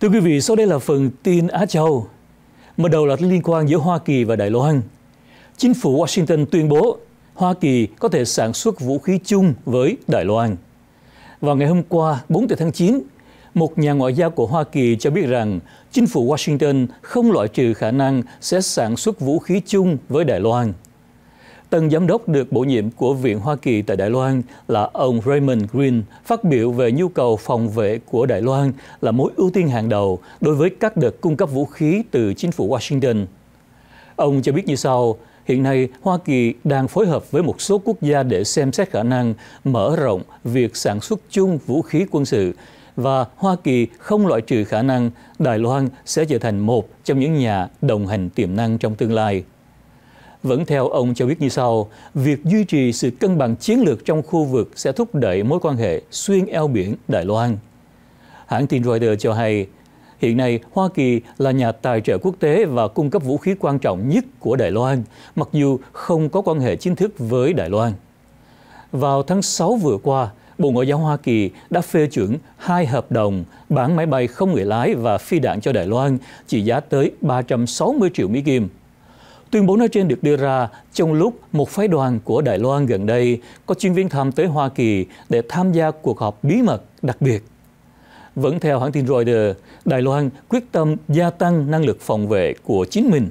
Thưa quý vị, sau đây là phần tin Á Châu. Mở đầu là liên quan giữa Hoa Kỳ và Đài Loan. Chính phủ Washington tuyên bố Hoa Kỳ có thể sản xuất vũ khí chung với Đài Loan. Vào ngày hôm qua, 4 tháng 9, một nhà ngoại giao của Hoa Kỳ cho biết rằng chính phủ Washington không loại trừ khả năng sẽ sản xuất vũ khí chung với Đài Loan. Tân giám đốc được bổ nhiệm của Viện Hoa Kỳ tại Đài Loan là ông Raymond Green phát biểu về nhu cầu phòng vệ của Đài Loan là mối ưu tiên hàng đầu đối với các đợt cung cấp vũ khí từ chính phủ Washington. Ông cho biết như sau, hiện nay Hoa Kỳ đang phối hợp với một số quốc gia để xem xét khả năng mở rộng việc sản xuất chung vũ khí quân sự và Hoa Kỳ không loại trừ khả năng Đài Loan sẽ trở thành một trong những nhà đồng hành tiềm năng trong tương lai. Vẫn theo ông cho biết như sau, việc duy trì sự cân bằng chiến lược trong khu vực sẽ thúc đẩy mối quan hệ xuyên eo biển Đài Loan. Hãng tin Reuters cho hay, hiện nay Hoa Kỳ là nhà tài trợ quốc tế và cung cấp vũ khí quan trọng nhất của Đài Loan, mặc dù không có quan hệ chính thức với Đài Loan. Vào tháng 6 vừa qua, Bộ Ngoại giao Hoa Kỳ đã phê chuẩn hai hợp đồng bán máy bay không người lái và phi đạn cho Đài Loan trị giá tới 360 triệu Mỹ Kim. Tuyên bố nói trên được đưa ra trong lúc một phái đoàn của Đài Loan gần đây có chuyên viên thăm tới Hoa Kỳ để tham gia cuộc họp bí mật đặc biệt. Vẫn theo hãng tin Reuters, Đài Loan quyết tâm gia tăng năng lực phòng vệ của chính mình.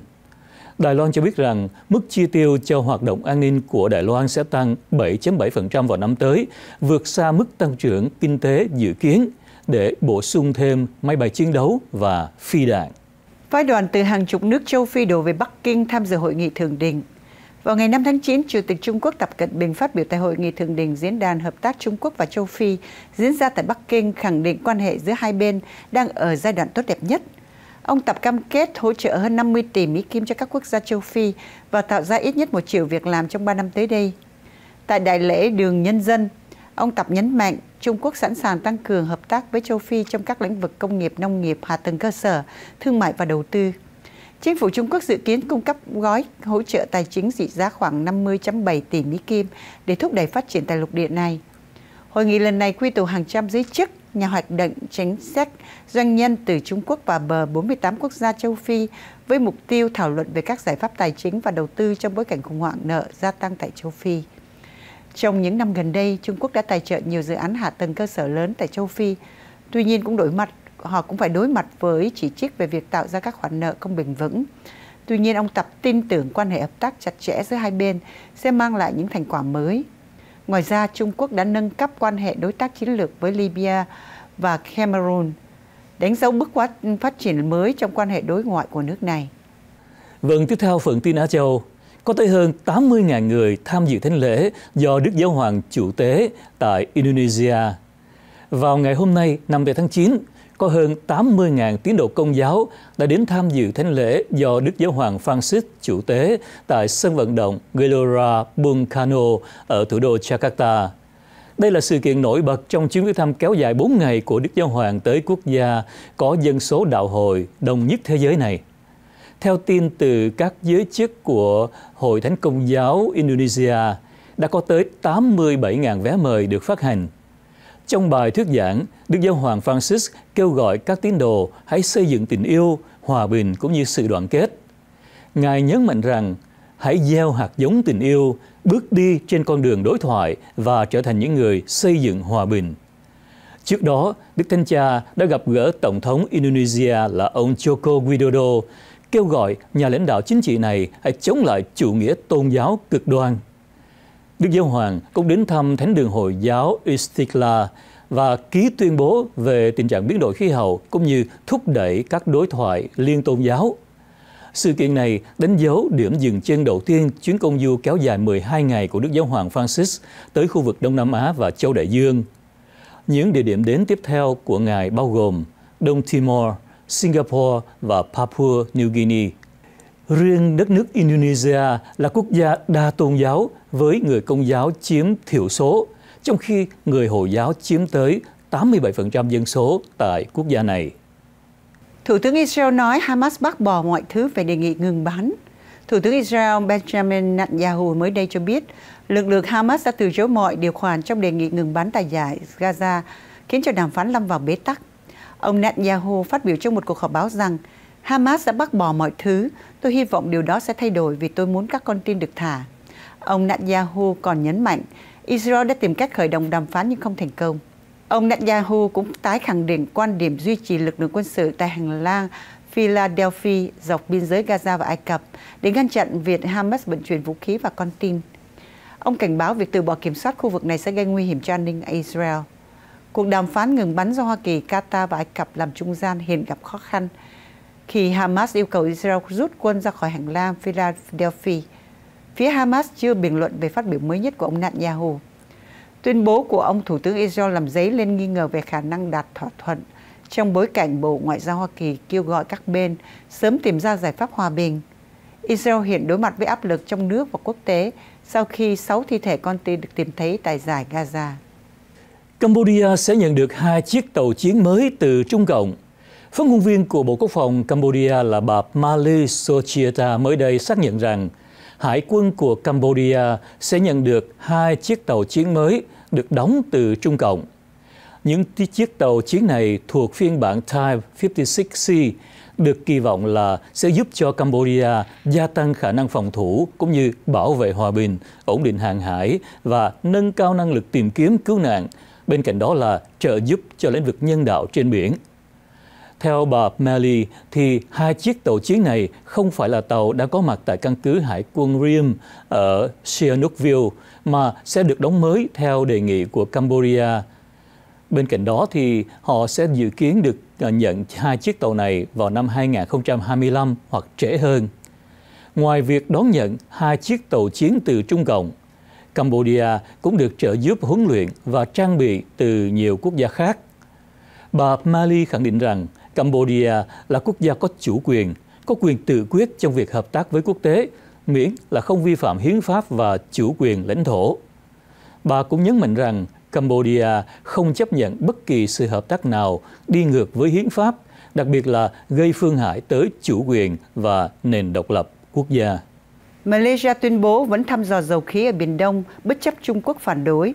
Đài Loan cho biết rằng mức chi tiêu cho hoạt động an ninh của Đài Loan sẽ tăng 7.7% vào năm tới, vượt xa mức tăng trưởng kinh tế dự kiến để bổ sung thêm máy bay chiến đấu và phi đạn. Phái đoàn từ hàng chục nước châu Phi đổ về Bắc Kinh tham dự hội nghị thượng đỉnh. Vào ngày 5 tháng 9, Chủ tịch Trung Quốc Tập Cận Bình phát biểu tại hội nghị thượng đỉnh Diễn đàn Hợp tác Trung Quốc và Châu Phi diễn ra tại Bắc Kinh khẳng định quan hệ giữa hai bên đang ở giai đoạn tốt đẹp nhất. Ông Tập cam kết hỗ trợ hơn 50 tỷ Mỹ Kim cho các quốc gia châu Phi và tạo ra ít nhất một triệu việc làm trong 3 năm tới đây. Tại đại lễ Đường Nhân dân, Ông Tập nhấn mạnh, Trung Quốc sẵn sàng tăng cường hợp tác với châu Phi trong các lĩnh vực công nghiệp, nông nghiệp, hạ tầng cơ sở, thương mại và đầu tư. Chính phủ Trung Quốc dự kiến cung cấp gói hỗ trợ tài chính trị giá khoảng 50.7 tỷ Mỹ Kim để thúc đẩy phát triển tài lục địa này. Hội nghị lần này quy tụ hàng trăm giới chức, nhà hoạt động chính sách, doanh nhân từ Trung Quốc và bờ 48 quốc gia châu Phi với mục tiêu thảo luận về các giải pháp tài chính và đầu tư trong bối cảnh khủng hoảng nợ gia tăng tại châu Phi. Trong những năm gần đây, Trung Quốc đã tài trợ nhiều dự án hạ tầng cơ sở lớn tại châu Phi. Tuy nhiên cũng đối mặt, họ cũng phải đối mặt với chỉ trích về việc tạo ra các khoản nợ không bền vững. Tuy nhiên, ông Tập tin tưởng quan hệ hợp tác chặt chẽ giữa hai bên sẽ mang lại những thành quả mới. Ngoài ra, Trung Quốc đã nâng cấp quan hệ đối tác chiến lược với Libya và Cameroon, đánh dấu bước phát triển mới trong quan hệ đối ngoại của nước này. Vâng, tiếp theo Phượng tin Á Châu có tới hơn 80.000 người tham dự thánh lễ do Đức Giáo Hoàng chủ tế tại Indonesia. Vào ngày hôm nay, năm 7 tháng 9, có hơn 80.000 tín đồ công giáo đã đến tham dự thánh lễ do Đức Giáo Hoàng Francis chủ tế tại sân vận động Gelora Bung Karno ở thủ đô Jakarta. Đây là sự kiện nổi bật trong chuyến viếng thăm kéo dài 4 ngày của Đức Giáo Hoàng tới quốc gia có dân số đạo hồi đông nhất thế giới này. Theo tin từ các giới chức của Hội Thánh Công giáo Indonesia, đã có tới 87.000 vé mời được phát hành. Trong bài thuyết giảng, Đức Giáo Hoàng Francis kêu gọi các tín đồ hãy xây dựng tình yêu, hòa bình cũng như sự đoàn kết. Ngài nhấn mạnh rằng hãy gieo hạt giống tình yêu, bước đi trên con đường đối thoại và trở thành những người xây dựng hòa bình. Trước đó, Đức Thanh Cha đã gặp gỡ Tổng thống Indonesia là ông Joko Widodo kêu gọi nhà lãnh đạo chính trị này hãy chống lại chủ nghĩa tôn giáo cực đoan. Đức Giáo Hoàng cũng đến thăm Thánh đường Hồi giáo Istiklal và ký tuyên bố về tình trạng biến đổi khí hậu cũng như thúc đẩy các đối thoại liên tôn giáo. Sự kiện này đánh dấu điểm dừng chân đầu tiên chuyến công du kéo dài 12 ngày của Đức Giáo Hoàng Francis tới khu vực Đông Nam Á và châu Đại Dương. Những địa điểm đến tiếp theo của Ngài bao gồm Đông Timor, Singapore và Papua New Guinea. Riêng đất nước Indonesia là quốc gia đa tôn giáo với người công giáo chiếm thiểu số, trong khi người Hồi giáo chiếm tới 87% dân số tại quốc gia này. Thủ tướng Israel nói Hamas bác bỏ mọi thứ về đề nghị ngừng bắn. Thủ tướng Israel Benjamin Netanyahu mới đây cho biết lực lượng Hamas đã từ chối mọi điều khoản trong đề nghị ngừng bắn tại giải Gaza, khiến cho đàm phán lâm vào bế tắc. Ông Netanyahu phát biểu trong một cuộc họp báo rằng Hamas đã bác bỏ mọi thứ. Tôi hy vọng điều đó sẽ thay đổi vì tôi muốn các con tin được thả. Ông Netanyahu còn nhấn mạnh Israel đã tìm cách khởi động đàm phán nhưng không thành công. Ông Netanyahu cũng tái khẳng định quan điểm duy trì lực lượng quân sự tại hành lang Philadelphia dọc biên giới Gaza và Ai Cập để ngăn chặn việc Hamas vận chuyển vũ khí và con tin. Ông cảnh báo việc từ bỏ kiểm soát khu vực này sẽ gây nguy hiểm cho an ninh Israel. Cuộc đàm phán ngừng bắn do Hoa Kỳ, Qatar và Ai Cập làm trung gian hiện gặp khó khăn khi Hamas yêu cầu Israel rút quân ra khỏi hành lang Philadelphia. Phía Hamas chưa bình luận về phát biểu mới nhất của ông Netanyahu. Tuyên bố của ông Thủ tướng Israel làm dấy lên nghi ngờ về khả năng đạt thỏa thuận trong bối cảnh Bộ Ngoại giao Hoa Kỳ kêu gọi các bên sớm tìm ra giải pháp hòa bình. Israel hiện đối mặt với áp lực trong nước và quốc tế sau khi 6 thi thể con tin được tìm thấy tại giải Gaza. Cambodia sẽ nhận được hai chiếc tàu chiến mới từ Trung Cộng. Phát ngôn viên của Bộ Quốc phòng Cambodia là bà Mali Sochieta mới đây xác nhận rằng Hải quân của Cambodia sẽ nhận được hai chiếc tàu chiến mới được đóng từ Trung Cộng. Những chiếc tàu chiến này thuộc phiên bản Type 56C được kỳ vọng là sẽ giúp cho Cambodia gia tăng khả năng phòng thủ cũng như bảo vệ hòa bình, ổn định hàng hải và nâng cao năng lực tìm kiếm cứu nạn Bên cạnh đó là trợ giúp cho lĩnh vực nhân đạo trên biển. Theo bà Melly, thì hai chiếc tàu chiến này không phải là tàu đã có mặt tại căn cứ hải quân Riem ở Sihanoukville, mà sẽ được đóng mới theo đề nghị của Cambodia. Bên cạnh đó thì họ sẽ dự kiến được à, nhận hai chiếc tàu này vào năm 2025 hoặc trễ hơn. Ngoài việc đón nhận hai chiếc tàu chiến từ Trung Cộng, Cambodia cũng được trợ giúp huấn luyện và trang bị từ nhiều quốc gia khác. Bà Mali khẳng định rằng Cambodia là quốc gia có chủ quyền, có quyền tự quyết trong việc hợp tác với quốc tế, miễn là không vi phạm hiến pháp và chủ quyền lãnh thổ. Bà cũng nhấn mạnh rằng Cambodia không chấp nhận bất kỳ sự hợp tác nào đi ngược với hiến pháp, đặc biệt là gây phương hại tới chủ quyền và nền độc lập quốc gia. Malaysia tuyên bố vẫn thăm dò dầu khí ở Biển Đông bất chấp Trung Quốc phản đối.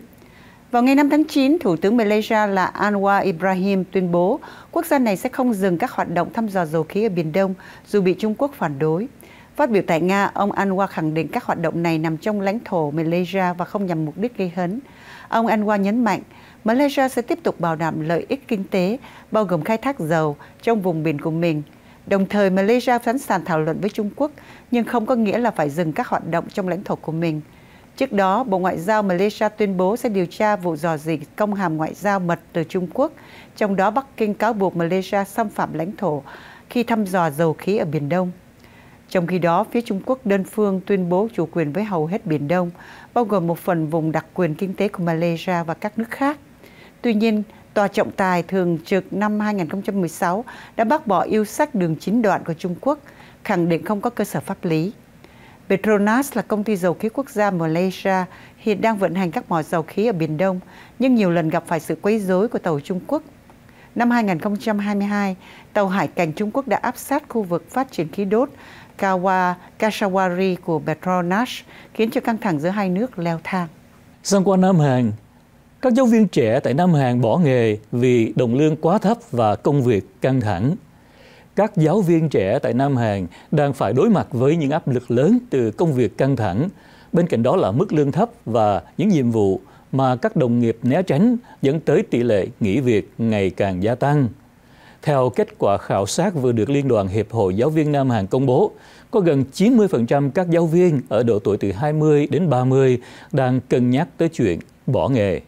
Vào ngày 5 tháng 9, Thủ tướng Malaysia là Anwar Ibrahim tuyên bố quốc gia này sẽ không dừng các hoạt động thăm dò dầu khí ở Biển Đông dù bị Trung Quốc phản đối. Phát biểu tại Nga, ông Anwar khẳng định các hoạt động này nằm trong lãnh thổ Malaysia và không nhằm mục đích gây hấn. Ông Anwar nhấn mạnh, Malaysia sẽ tiếp tục bảo đảm lợi ích kinh tế, bao gồm khai thác dầu trong vùng biển của mình – Đồng thời, Malaysia sẵn sàng thảo luận với Trung Quốc, nhưng không có nghĩa là phải dừng các hoạt động trong lãnh thổ của mình. Trước đó, Bộ Ngoại giao Malaysia tuyên bố sẽ điều tra vụ dò dỉ công hàm ngoại giao mật từ Trung Quốc, trong đó Bắc Kinh cáo buộc Malaysia xâm phạm lãnh thổ khi thăm dò dầu khí ở Biển Đông. Trong khi đó, phía Trung Quốc đơn phương tuyên bố chủ quyền với hầu hết Biển Đông, bao gồm một phần vùng đặc quyền kinh tế của Malaysia và các nước khác. Tuy nhiên, Tòa trọng tài thường trực năm 2016 đã bác bỏ yêu sách đường chín đoạn của Trung Quốc, khẳng định không có cơ sở pháp lý. Petronas là công ty dầu khí quốc gia Malaysia, hiện đang vận hành các mỏ dầu khí ở Biển Đông, nhưng nhiều lần gặp phải sự quấy rối của tàu Trung Quốc. Năm 2022, tàu hải cảnh Trung Quốc đã áp sát khu vực phát triển khí đốt Kawa của Petronas, khiến cho căng thẳng giữa hai nước leo thang. Sang qua Nam hàng. Các giáo viên trẻ tại Nam Hàn bỏ nghề vì đồng lương quá thấp và công việc căng thẳng. Các giáo viên trẻ tại Nam Hàn đang phải đối mặt với những áp lực lớn từ công việc căng thẳng, bên cạnh đó là mức lương thấp và những nhiệm vụ mà các đồng nghiệp né tránh dẫn tới tỷ lệ nghỉ việc ngày càng gia tăng. Theo kết quả khảo sát vừa được Liên đoàn Hiệp hội Giáo viên Nam Hàn công bố, có gần 90% các giáo viên ở độ tuổi từ 20 đến 30 đang cân nhắc tới chuyện bỏ nghề.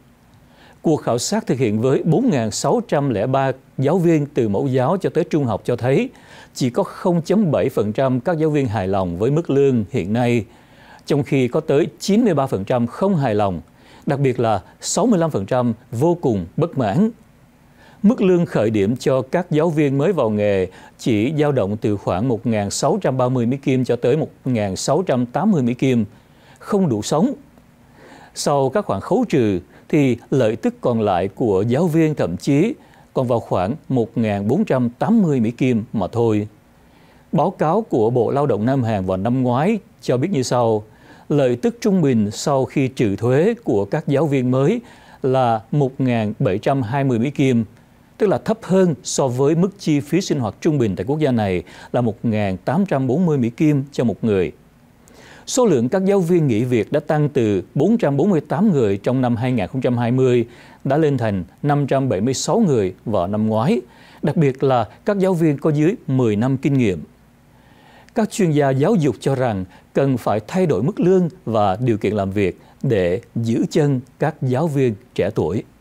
Cuộc khảo sát thực hiện với 4.603 giáo viên từ mẫu giáo cho tới trung học cho thấy chỉ có 0.7% các giáo viên hài lòng với mức lương hiện nay, trong khi có tới 93% không hài lòng, đặc biệt là 65% vô cùng bất mãn. Mức lương khởi điểm cho các giáo viên mới vào nghề chỉ dao động từ khoảng 1.630 Mỹ Kim cho tới 1.680 Mỹ Kim, không đủ sống. Sau các khoản khấu trừ, thì lợi tức còn lại của giáo viên thậm chí còn vào khoảng 1.480 Mỹ Kim mà thôi. Báo cáo của Bộ Lao động Nam Hàn vào năm ngoái cho biết như sau, lợi tức trung bình sau khi trừ thuế của các giáo viên mới là 1.720 Mỹ Kim, tức là thấp hơn so với mức chi phí sinh hoạt trung bình tại quốc gia này là 1.840 Mỹ Kim cho một người Số lượng các giáo viên nghỉ việc đã tăng từ 448 người trong năm 2020 đã lên thành 576 người vào năm ngoái, đặc biệt là các giáo viên có dưới 10 năm kinh nghiệm. Các chuyên gia giáo dục cho rằng cần phải thay đổi mức lương và điều kiện làm việc để giữ chân các giáo viên trẻ tuổi.